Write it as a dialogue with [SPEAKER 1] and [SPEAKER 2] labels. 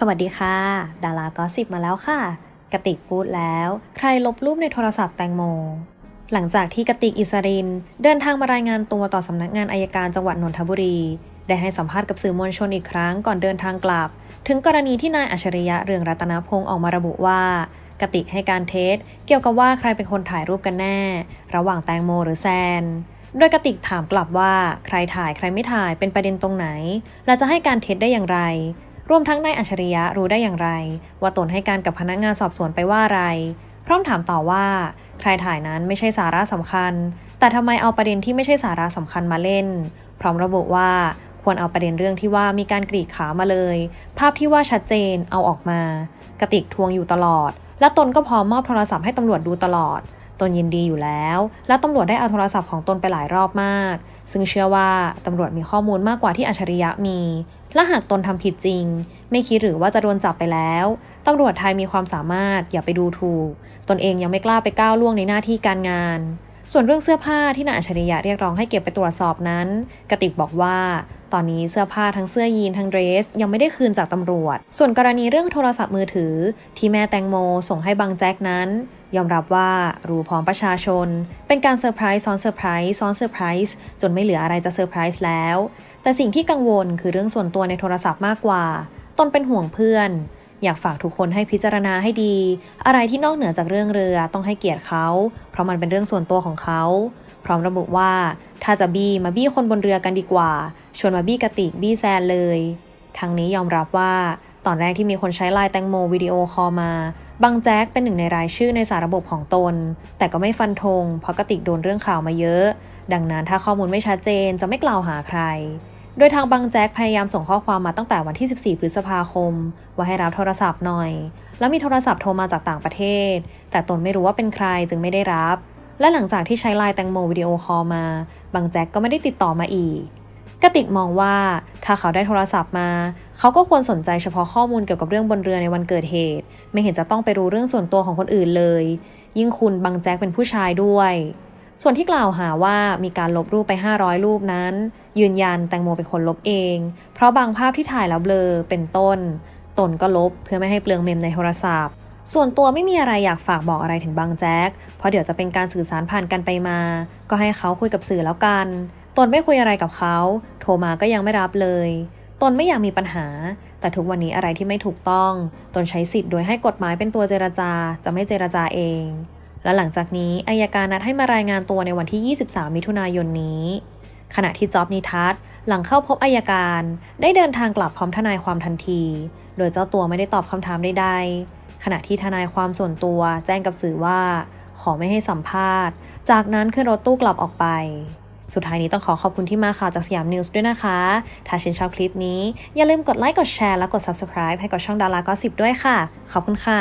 [SPEAKER 1] สวัสดีค่ะ ดาราก็สิบมาแล้วค่ะ กติกพูดแล้ว ใครลบรูปในโทรศัพท์แตงโม หลังจากที่กติกอิสริน เดินทางมารายงานตัว ต่อสำนักงานอายการจังหวัดนนทบุรี ได้ให้สัมภาษณ์กับสื่อมวลชนอีกครั้งก่อนเดินทางกลับ ถึงกรณีที่นายอัจฉริยะเรืองรัตนพงศ์ออกมาระบุว่ากติกให้การเท็จเกี่ยวกับว่าใครเป็นคนถ่ายรูปกันแน่ ระหว่างแตงโมหรือแซนโดยกติกถามกลับว่าใครถ่าย ใครไม่ถ่ายเป็นประเด็นตรงไหนและจะให้การเท็จได้อย่างไรรวมทั้งนายอัจฉริยะรู้ได้อย่างไร ว่าตนให้การกับพนักงานสอบสวนไปว่าอะไรพร้อมถามต่อว่า ใครถ่ายนั้นไม่ใช่สาระสำคัญ แต่ทำไมเอาประเด็นที่ไม่ใช่สาระสำคัญมาเล่น พร้อมระบุว่าควรเอาประเด็นเรื่องที่ว่ามีการกรีดขามาเลย ภาพที่ว่าชัดเจนเอาออกมากระติกทวงอยู่ตลอด และตนก็พร้อมมอบโทรศัพท์ให้ตำรวจดูตลอดตนยินดีอยู่แล้ว และตำรวจได้เอาโทรศัพท์ของตนไปหลายรอบมาก ซึ่งเชื่อว่าตำรวจมีข้อมูลมากกว่าที่อัจฉริยะมี และหากตนทำผิดจริง ไม่คิดหรือว่าจะโดนจับไปแล้ว ตำรวจไทยมีความสามารถอย่าไปดูถูก ตนเองยังไม่กล้าไปก้าวล่วงในหน้าที่การงาน ส่วนเรื่องเสื้อผ้าที่นายอัจฉริยะเรียกร้องให้เก็บไปตรวจสอบนั้น กติกบอกว่า ตอนนี้เสื้อผ้าทั้งเสื้อยีนทั้งเดรสยังไม่ได้คืนจากตำรวจ ส่วนกรณีเรื่องโทรศัพท์มือถือ ที่แม่แตงโมส่งให้บังแจ็คนั้นยอมรับว่า รูพร้อมประชาชน เป็นการเซอร์ไพรส์ซ้อนเซอร์ไพรส์ซ้อนเซอร์ไพรส์จนไม่เหลืออะไรจะเซอร์ไพรส์แล้ว แต่สิ่งที่กังวลคือเรื่องส่วนตัวในโทรศัพท์มากกว่าตนเป็นห่วงเพื่อน อยากฝากทุกคนให้พิจารณาให้ดี อะไรที่นอกเหนือจากเรื่องเรือต้องให้เกียรติเขา เพราะมันเป็นเรื่องส่วนตัวของเขา พร้อมระบุว่าถ้าจะบี้มาบี้คนบนเรือกันดีกว่าชวนมาบี้กระติกบี้แซนเลยทางนี้ยอมรับว่าตอนแรกที่มีคนใช้ไลน์แตงโมวิดีโอคอลมาบางแจ็คเป็นหนึ่งในรายชื่อในสาระบบของตน แต่ก็ไม่ฟันธงเพราะกติกโดนเรื่องข่าวมาเยอะ ดังนั้นถ้าข้อมูลไม่ชัดเจนจะไม่กล่าวหาใคร โดยทางบางแจ็คพยายามส่งข้อความมาตั้งแต่วันที่ 14 พฤษภาคม ว่าให้รับโทรศัพท์หน่อย แล้วมีโทรศัพท์โทรมาจากต่างประเทศ แต่ตนไม่รู้ว่าเป็นใครจึงไม่ได้รับ และหลังจากที่ใช้ไลน์แตงโมวิดีโอคอลมา บางแจ็คก็ไม่ได้ติดต่อมาอีกกติกมองว่าถ้าเขาได้โทรศัพท์มา เขาก็ควรสนใจเฉพาะข้อมูลเกี่ยวกับเรื่องบนเรือในวันเกิดเหตุ ไม่เห็นจะต้องไปรู้เรื่องส่วนตัวของคนอื่นเลย ยิ่งคุณบังแจ็คเป็นผู้ชายด้วย ส่วนที่กล่าวหาว่ามีการลบรูปไป 500 รูปนั้น ยืนยันแตงโมเป็นคนลบเอง เพราะบางภาพที่ถ่ายแล้วเบลอ เป็นต้นตนก็ลบเพื่อไม่ให้เปลืองเมมในโทรศัพท์ ส่วนตัวไม่มีอะไรอยากฝากบอกอะไรถึงบางแจ็คเพราะเดี๋ยวจะเป็นการสื่อสารผ่านกันไปมา ก็ให้เขาคุยกับสื่อแล้วกันตนไม่คุยอะไรกับเขา โทรมาก็ยังไม่รับเลย ตนไม่อยากมีปัญหา แต่ทุกวันนี้อะไรที่ไม่ถูกต้อง ตนใช้สิทธิ์โดยให้กฎหมายเป็นตัวเจรจา จะไม่เจรจาเอง และหลังจากนี้อายการนัดให้มารายงานตัวในวันที่ 23 มิถุนายนนี้ ขณะที่จ็อบนิทัศหลังเข้าพบอายการ ได้เดินทางกลับพร้อมทนายความทันที โดยเจ้าตัวไม่ได้ตอบคำถามใดๆ ขณะที่ทนายความส่วนตัว แจ้งกับสื่อว่า ขอไม่ให้สัมภาษณ์ จากนั้นขึ้นรถตู้กลับออกไปสุดท้ายนี้ต้องขอขอบคุณที่มาข่าวจากสยามนิวส์ด้วยนะคะ ถ้าชื่นชอบคลิปนี้อย่าลืมกดไลค์กดแชร์ และกด subscribe ให้กับช่องดาราก็สิบด้วยค่ะ ขอบคุณค่ะ